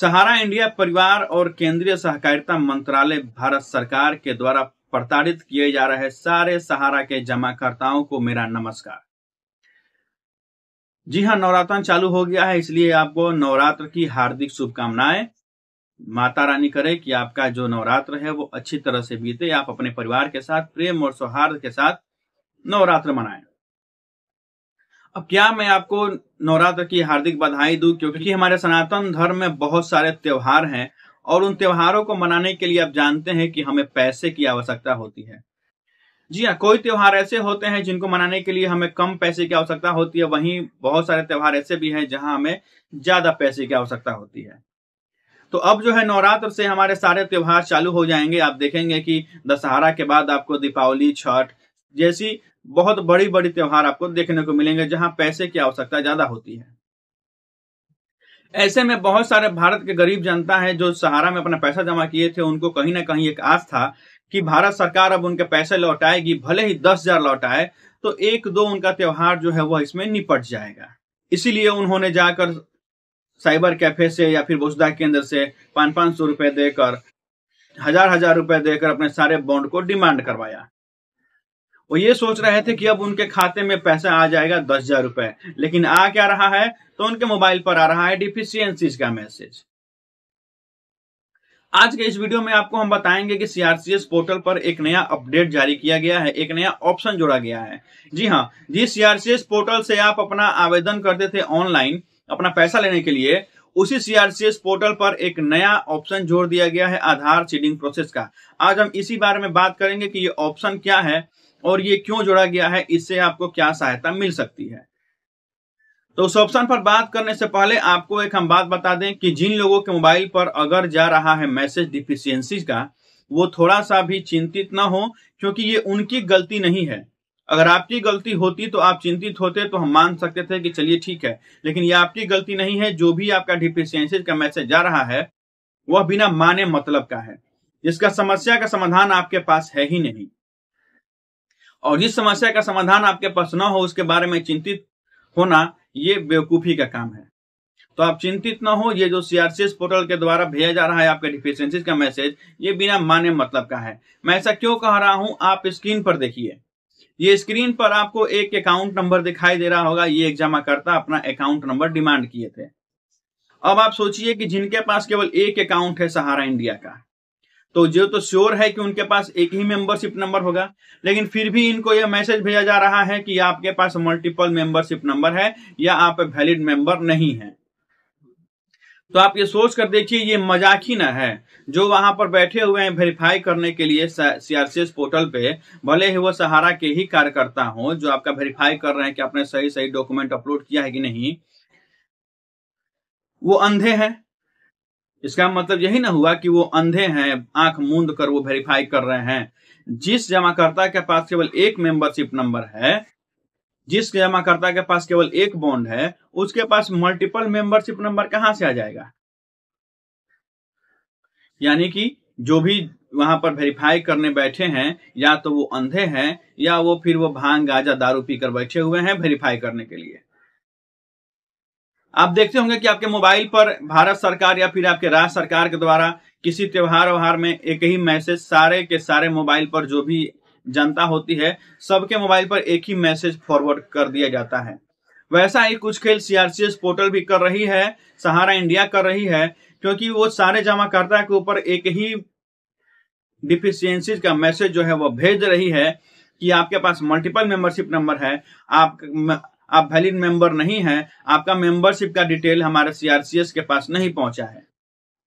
सहारा India परिवार और केंद्रीय सहकारिता मंत्रालय भारत सरकार के द्वारा प्रताड़ित किए जा रहे सारे सहारा के जमाकर्ताओं को मेरा नमस्कार जी हाँ नवरात्र चालू हो गया है इसलिए आपको नवरात्र की हार्दिक शुभकामनाएं माता रानी करे कि आपका जो नवरात्र है वो अच्छी तरह से बीते आप अपने परिवार के साथ प्रेम और सौहार्द के साथ नवरात्र मनाएं अब क्या मैं आपको नवरात्र की हार्दिक बधाई दू क्योंकि हमारे सनातन धर्म में बहुत सारे त्योहार हैं और उन त्योहारों को मनाने के लिए आप जानते हैं कि हमें पैसे की आवश्यकता होती है जी हाँ कोई त्योहार ऐसे होते हैं जिनको मनाने के लिए हमें कम पैसे की आवश्यकता होती है वहीं बहुत सारे त्योहार ऐसे भी हैं जहां हमें ज्यादा पैसे की आवश्यकता होती है तो अब जो है नवरात्र से हमारे सारे त्योहार चालू हो जाएंगे आप देखेंगे कि दशहरा के बाद आपको दीपावली छठ जैसी बहुत बड़ी बड़ी त्योहार आपको देखने को मिलेंगे जहां पैसे की आवश्यकता ज्यादा होती है ऐसे में बहुत सारे भारत के गरीब जनता है जो सहारा में अपना पैसा जमा किए थे उनको कहीं ना कहीं एक आस था कि भारत सरकार अब उनके पैसे लौटाएगी भले ही दस हजार लौटाए तो एक दो उनका त्योहार जो है वह इसमें निपट जाएगा इसीलिए उन्होंने जाकर साइबर कैफे से या फिर बोसदा केंद्र से पांच पांच सौ रुपए देकर हजार हजार रुपए देकर अपने सारे बॉन्ड को डिमांड करवाया वो ये सोच रहे थे कि अब उनके खाते में पैसा आ जाएगा दस हजार रुपए लेकिन आ क्या रहा है तो उनके मोबाइल पर आ रहा है डिफिशियंसीज का मैसेज आज के इस वीडियो में आपको हम बताएंगे कि सीआरसीएस पोर्टल पर एक नया अपडेट जारी किया गया है एक नया ऑप्शन जोड़ा गया है जी हाँ जिस सीआरसीएस पोर्टल से आप अपना आवेदन करते थे ऑनलाइन अपना पैसा लेने के लिए उसी सीआरसीएस पोर्टल पर एक नया ऑप्शन जोड़ दिया गया है आधार सीडिंग प्रोसेस का आज हम इसी बारे में बात करेंगे कि ये ऑप्शन क्या है और ये क्यों जोड़ा गया है इससे आपको क्या सहायता मिल सकती है तो उस ऑप्शन पर बात करने से पहले आपको एक हम बात बता दें कि जिन लोगों के मोबाइल पर अगर जा रहा है मैसेज डिफिशियंसी का वो थोड़ा सा भी चिंतित ना हो क्योंकि ये उनकी गलती नहीं है अगर आपकी गलती होती तो आप चिंतित होते तो हम मान सकते थे कि चलिए ठीक है लेकिन ये आपकी गलती नहीं है जो भी आपका डिफिशियंसी का मैसेज जा रहा है वह बिना माने मतलब का है इसका समस्या का समाधान आपके पास है ही नहीं और जिस समस्या का समाधान आपके पास ना हो उसके बारे में चिंतित होना ये बेवकूफ़ी का काम है तो आप चिंतित ना हो ये जो सीआरसीएस पोर्टल के द्वारा भेजा जा रहा है आपके डिफिशियंसीज का मैसेज ये बिना माने मतलब का है मैं ऐसा क्यों कह रहा हूं आप स्क्रीन पर देखिए ये स्क्रीन पर आपको एक अकाउंट नंबर दिखाई दे रहा होगा ये एक जमा करता अपना अकाउंट नंबर डिमांड किए थे अब आप सोचिए कि जिनके पास केवल एक अकाउंट है सहारा इंडिया का तो जो तो श्योर है कि उनके पास एक ही मेंबरशिप नंबर होगा लेकिन फिर भी इनको यह मैसेज भेजा जा रहा है कि आपके पास मल्टीपल मेंबरशिप नंबर है या आप वैलिड मेंबर नहीं है तो आप ये सोच कर देखिए ये मजाक ही ना है जो वहां पर बैठे हुए हैं वेरीफाई करने के लिए सीआरसीएस पोर्टल पे भले ही वो सहारा के ही कार्यकर्ता हो जो आपका वेरीफाई कर रहे हैं कि आपने सही सही डॉक्यूमेंट अपलोड किया है कि नहीं वो अंधे हैं इसका मतलब यही ना हुआ कि वो अंधे हैं आंख मूंद कर वो वेरीफाई कर रहे हैं जिस जमाकर्ता के पास केवल एक मेंबरशिप नंबर है जिस जमाकर्ता के पास केवल एक बॉन्ड है उसके पास मल्टीपल मेंबरशिप नंबर कहां से आ जाएगा यानी कि जो भी वहां पर वेरीफाई करने बैठे हैं या तो वो अंधे हैं या वो फिर वो भांग गाजा दारू पीकर बैठे हुए हैं वेरीफाई करने के लिए आप देखते होंगे कि आपके मोबाइल पर भारत सरकार या फिर आपके राज्य सरकार के द्वारा किसी त्योहार व्यवहार में एक ही मैसेज सारे के सारे मोबाइल पर जो भी जनता होती है सबके मोबाइल पर एक ही मैसेज फॉरवर्ड कर दिया जाता है वैसा ही कुछ खेल सीआरसीएस पोर्टल भी कर रही है सहारा इंडिया कर रही है क्योंकि वो सारे जमाकर्ता के ऊपर एक ही डिफिशियंसीज का मैसेज जो है वो भेज रही है कि आपके पास मल्टीपल मेंबरशिप नंबर है आप आप वैलिड मेंबर नहीं हैं आपका मेंबरशिप का डिटेल हमारे सीआरसीएस के पास नहीं पहुंचा है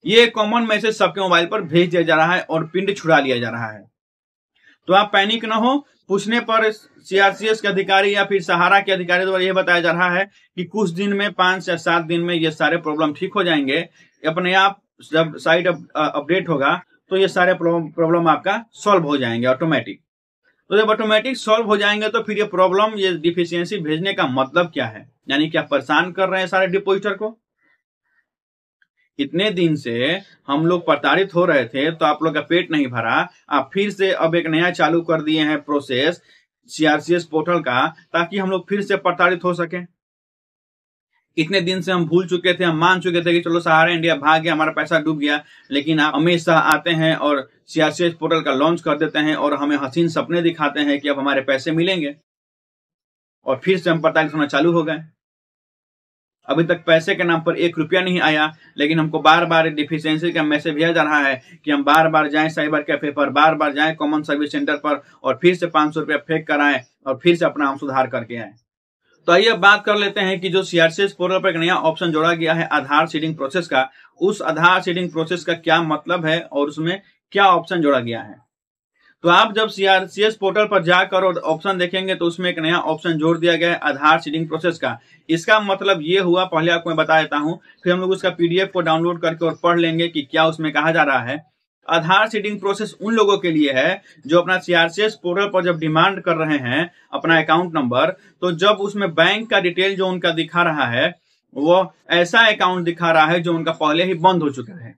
ये कॉमन मैसेज सबके मोबाइल पर भेज दिया जा रहा है और पिंड छुड़ा लिया जा रहा है तो आप पैनिक ना हो पूछने पर सीआरसीएस के अधिकारी या फिर सहारा के अधिकारी द्वारा यह बताया जा रहा है कि कुछ दिन में पांच या सात दिन में ये सारे प्रॉब्लम ठीक हो जाएंगे अपने आप जब साइट अपडेट uh, होगा तो ये सारे प्रॉब्लम आपका सॉल्व हो जाएंगे ऑटोमेटिक तो जब ऑटोमेटिक सॉल्व हो जाएंगे तो फिर ये प्रॉब्लम ये डिफिशियंसी भेजने का मतलब क्या है यानी क्या परेशान कर रहे हैं सारे डिपोजिटर को इतने दिन से हम लोग प्रताड़ित हो रहे थे तो आप लोग का पेट नहीं भरा आप फिर से अब एक नया चालू कर दिए हैं प्रोसेस सीआरसीएस पोर्टल का ताकि हम लोग फिर से प्रताड़ित हो सके इतने दिन से हम भूल चुके थे हम मान चुके थे कि चलो सहारा इंडिया भाग गया हमारा पैसा डूब गया लेकिन आप अमित शाह आते हैं और सियासी पोर्टल का लॉन्च कर देते हैं और हमें हसीन सपने दिखाते हैं कि अब हमारे पैसे मिलेंगे और फिर से हम प्रताड़ित होना चालू हो गए अभी तक पैसे के नाम पर एक रुपया नहीं आया लेकिन हमको बार बार डिफिशियंसी का मैसेज भेजा जा रहा है कि हम बार बार जाएं साइबर कैफे पर बार बार जाएं कॉमन सर्विस सेंटर पर और फिर से पाँच सौ रुपया फेंक कर आए और फिर से अपना हम सुधार करके आए तो आइए बात कर लेते हैं कि जो सीआरसीएस पोर्टल पर एक नया ऑप्शन जोड़ा गया है आधार सीडिंग प्रोसेस का उस आधार सीडिंग प्रोसेस का क्या मतलब है और उसमें क्या ऑप्शन जोड़ा गया है तो आप जब सीआरसीएस पोर्टल पर जाकर और ऑप्शन देखेंगे तो उसमें एक नया ऑप्शन जोड़ दिया गया है आधार सीडिंग प्रोसेस का इसका मतलब ये हुआ पहले आपको मैं बता देता हूँ फिर हम लोग उसका पीडीएफ को डाउनलोड करके और पढ़ लेंगे कि क्या उसमें कहा जा रहा है आधार सीडिंग प्रोसेस उन लोगों के लिए है जो अपना सीआरसीएस पोर्टल पर जब डिमांड कर रहे हैं अपना अकाउंट नंबर तो जब उसमें बैंक का डिटेल जो उनका दिखा रहा है वो ऐसा अकाउंट दिखा रहा है जो उनका पहले ही बंद हो चुका है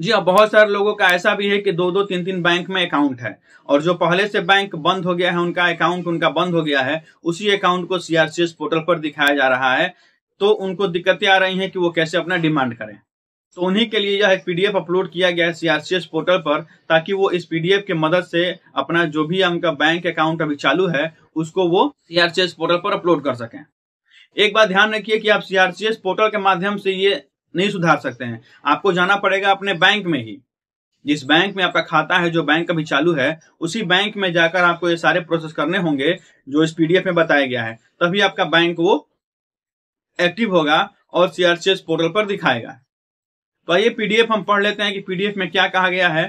जी हाँ बहुत सारे लोगों का ऐसा भी है कि दो दो तीन तीन बैंक में अकाउंट है और जो पहले से बैंक बंद हो गया है उनका अकाउंट उनका बंद हो गया है उसी अकाउंट को सीआरसीएस पोर्टल पर दिखाया जा रहा है तो उनको दिक्कतें आ रही हैं कि वो कैसे अपना डिमांड करें तो उन्हीं के लिए यह पीडीएफ अपलोड किया गया है सीआरसीएस पोर्टल पर ताकि वो इस पीडीएफ की मदद से अपना जो भी उनका बैंक अकाउंट अभी चालू है उसको वो सीआरसीएस पोर्टल पर अपलोड कर सकें एक बात ध्यान रखिए कि आप सीआरसीएस पोर्टल के माध्यम से ये नहीं सुधार सकते हैं आपको जाना पड़ेगा अपने बैंक में ही जिस बैंक में आपका खाता है जो बैंक अभी चालू है उसी बैंक में जाकर आपको ये सारे प्रोसेस करने होंगे जो इस पीडीएफ में बताया गया है तभी आपका बैंक वो एक्टिव होगा और सीआरसीएस पोर्टल पर दिखाएगा तो आइए पीडीएफ हम पढ़ लेते हैं कि पीडीएफ में क्या कहा गया है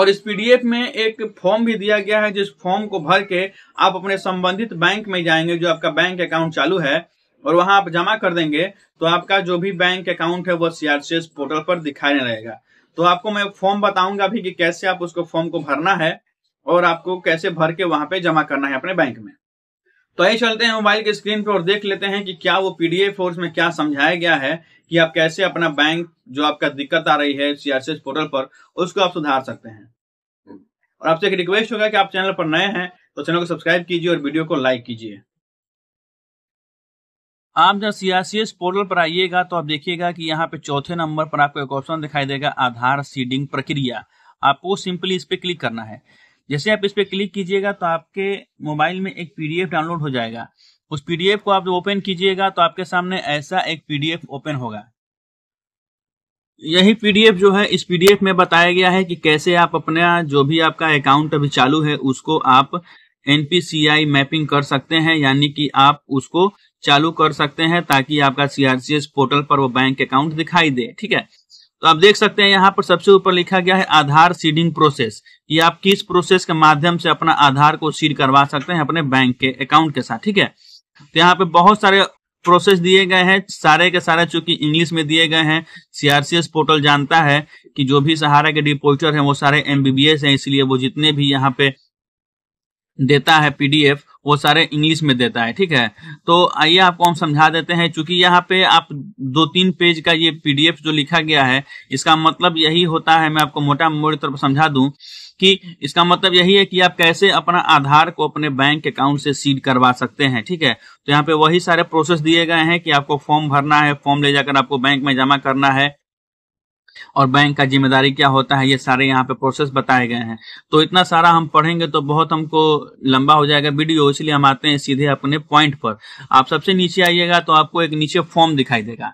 और इस पीडीएफ में एक फॉर्म भी दिया गया है जिस फॉर्म को भर के आप अपने संबंधित बैंक में जाएंगे जो आपका बैंक अकाउंट चालू है और वहां आप जमा कर देंगे तो आपका जो भी बैंक अकाउंट है वो सीआरसीएस पोर्टल पर दिखाई रहेगा तो आपको मैं फॉर्म बताऊंगा भी कि कैसे आप उसको फॉर्म को भरना है और आपको कैसे भर के वहां पे जमा करना है अपने बैंक में तो आइए चलते हैं मोबाइल के स्क्रीन पे और देख लेते हैं कि क्या वो पीडीएफ और उसमें क्या समझाया गया है कि आप कैसे अपना बैंक जो आपका दिक्कत आ रही है सीआरसीएस पोर्टल पर उसको आप सुधार सकते हैं और आपसे एक रिक्वेस्ट होगा कि आप चैनल पर नए हैं तो चैनल को सब्सक्राइब कीजिए और वीडियो को लाइक कीजिए आप जब सीआरसीएस पोर्टल पर आइएगा तो आप देखिएगा कि यहाँ पे चौथे नंबर पर आपको एक ऑप्शन दिखाई देगा आधार सीडिंग प्रक्रिया आपको सिंपली इस पर क्लिक करना है जैसे आप इस पर क्लिक कीजिएगा तो आपके मोबाइल में एक पीडीएफ डाउनलोड हो जाएगा उस पीडीएफ को आप ओपन कीजिएगा तो आपके सामने ऐसा एक पीडीएफ ओपन होगा यही पीडीएफ जो है इस पीडीएफ में बताया गया है कि कैसे आप अपना जो भी आपका अकाउंट अभी चालू है उसको आप एनपीसीआई मैपिंग कर सकते हैं यानी कि आप उसको चालू कर सकते हैं ताकि आपका सीआरसीएस पोर्टल पर वो बैंक अकाउंट दिखाई दे ठीक है तो आप देख सकते हैं यहाँ पर सबसे ऊपर लिखा गया है आधार सीडिंग प्रोसेस कि आप किस प्रोसेस के माध्यम से अपना आधार को सीड करवा सकते हैं अपने बैंक के अकाउंट के साथ ठीक है तो यहाँ पे बहुत सारे प्रोसेस दिए गए हैं सारे के सारे चूंकि इंग्लिश में दिए गए हैं सीआरसीएस पोर्टल जानता है कि जो भी सहारा के डिपोजिटर हैं वो सारे एमबीबीएस हैं इसलिए वो जितने भी यहाँ पे देता है पीडीएफ वो सारे इंग्लिश में देता है ठीक है तो आइए आपको हम समझा देते हैं क्योंकि यहाँ पे आप दो तीन पेज का ये पीडीएफ जो लिखा गया है इसका मतलब यही होता है मैं आपको मोटा मोटे तौर पर समझा दूं कि इसका मतलब यही है कि आप कैसे अपना आधार को अपने बैंक अकाउंट से सीड करवा सकते हैं ठीक है तो यहाँ पे वही सारे प्रोसेस दिए गए हैं कि आपको फॉर्म भरना है फॉर्म ले जाकर आपको बैंक में जमा करना है और बैंक का जिम्मेदारी क्या होता है ये सारे यहाँ पे प्रोसेस बताए गए हैं तो इतना सारा हम पढ़ेंगे तो बहुत हमको लंबा हो जाएगा वीडियो इसलिए हम आते हैं सीधे अपने पॉइंट पर आप सबसे नीचे आइएगा तो आपको एक नीचे फॉर्म दिखाई देगा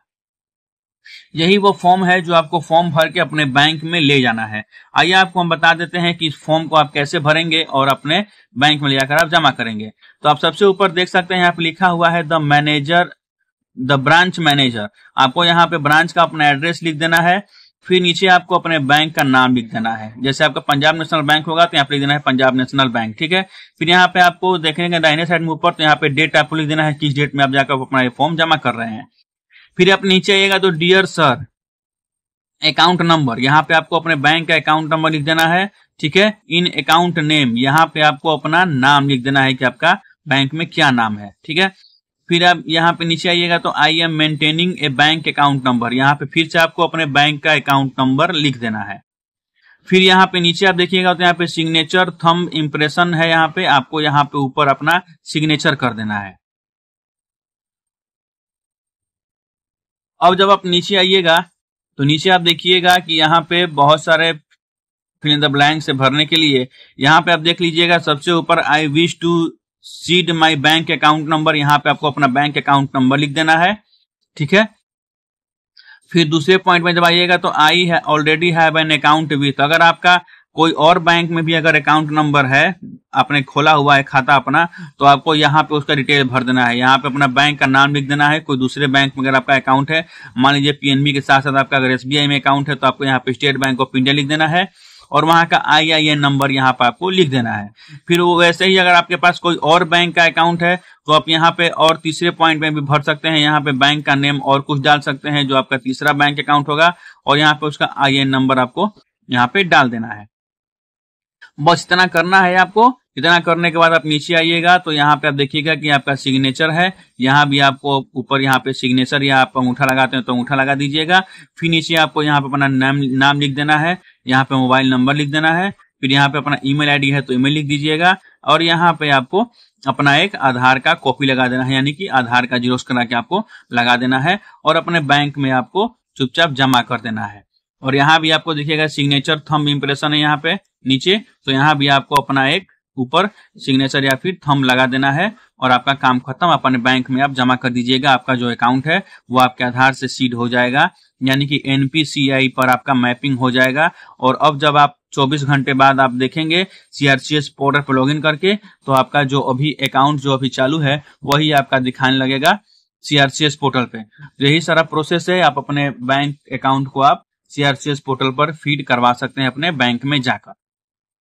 यही वो फॉर्म है जो आपको फॉर्म भर के अपने बैंक में ले जाना है आइए आपको हम बता देते हैं कि इस फॉर्म को आप कैसे भरेंगे और अपने बैंक में ले जाकर आप जमा करेंगे तो आप सबसे ऊपर देख सकते हैं यहाँ पे लिखा हुआ है the manager the branch manager आपको यहाँ पे ब्रांच का अपना एड्रेस लिख देना है फिर नीचे आपको अपने बैंक का नाम लिख देना है जैसे आपका पंजाब नेशनल बैंक होगा तो यहाँ पे लिख देना है पंजाब नेशनल बैंक ठीक है फिर यहाँ पे आपको देखेंगे के दाहिने साइड में ऊपर तो यहाँ पे डेट आपको लिख देना है किस डेट में आप जाकर अपना ये फॉर्म जमा कर रहे हैं फिर आप नीचे आइएगा तो डियर सर अकाउंट नंबर यहाँ पे आपको अपने बैंक का अकाउंट नंबर लिख देना है ठीक है इन अकाउंट नेम यहाँ पे आपको अपना नाम लिख देना है कि आपका बैंक में क्या नाम है ठीक है फिर आप यहाँ पे नीचे आइएगा तो I am maintaining a bank account number यहाँ पे फिर से आपको अपने बैंक का अकाउंट नंबर लिख देना है फिर यहाँ पे नीचे आप देखिएगा तो यहाँ पे सिग्नेचर थंब इम्प्रेशन है यहाँ पे आपको यहाँ पे ऊपर अपना सिग्नेचर कर देना है अब जब आप नीचे आइएगा तो नीचे आप देखिएगा कि यहाँ पे बहुत सारे फिल इन द ब्लैंक से भरने के लिए यहाँ पे आप देख लीजिएगा सबसे ऊपर I wish to seed my bank account number यहां पे आपको अपना बैंक अकाउंट नंबर लिख देना है ठीक है फिर दूसरे पॉइंट में जब आइएगा तो आई है ऑलरेडी हैव एन अकाउंट तो अगर आपका कोई और बैंक में भी अगर अकाउंट नंबर है आपने खोला हुआ है खाता अपना तो आपको यहाँ पे उसका डिटेल भर देना है यहाँ पे अपना बैंक का नाम लिख देना है कोई दूसरे बैंक में अगर आपका अकाउंट है मान लीजिए पीएनबी के साथ साथ आपका अगर एसबीआई में अकाउंट है तो आपको यहाँ पे स्टेट बैंक ऑफ इंडिया लिख देना है और वहां का आई आई एन नंबर यहाँ पर आपको लिख देना है फिर वो वैसे ही अगर आपके पास कोई और बैंक का अकाउंट है तो आप यहाँ पे और तीसरे पॉइंट में भी भर सकते हैं यहाँ पे बैंक का नेम और कुछ डाल सकते हैं जो आपका तीसरा बैंक अकाउंट होगा और यहाँ पे उसका आई एन नंबर आपको यहाँ पे डाल देना है बस इतना करना है आपको इतना करने के बाद आप नीचे आइएगा तो यहाँ पे आप देखिएगा कि आपका सिग्नेचर है यहाँ भी आपको ऊपर यहाँ पे सिग्नेचर या आप अंगूठा लगाते हैं तो अंगूठा लगा दीजिएगा फिर नीचे आपको यहाँ पे अपना नाम नाम लिख देना है यहाँ पे मोबाइल नंबर लिख देना है फिर यहाँ पे अपना ईमेल आईडी है तो ईमेल लिख दीजिएगा और यहाँ पे आपको अपना एक आधार का कॉपी लगा देना है यानी कि आधार का जीरोस करा के आपको लगा देना है और अपने बैंक में आपको चुपचाप जमा कर देना है और यहाँ भी आपको देखिएगा सिग्नेचर थम इम्प्रेशन है यहाँ पे नीचे तो यहाँ भी आपको अपना एक ऊपर सिग्नेचर या फिर थम लगा देना है और आपका काम खत्म अपने बैंक में आप जमा कर दीजिएगा आपका जो अकाउंट है वो आपके आधार से सीड हो जाएगा यानी कि एनपीसीआई पर आपका मैपिंग हो जाएगा और अब जब आप 24 घंटे बाद आप देखेंगे सीआरसीएस पोर्टल पर लॉगिन करके तो आपका जो अभी अकाउंट जो अभी चालू है वही आपका दिखाने लगेगा सीआरसीएस पोर्टल पे यही सारा प्रोसेस है आप अपने बैंक अकाउंट को आप सीआरसीएस पोर्टल पर फीड करवा सकते हैं अपने बैंक में जाकर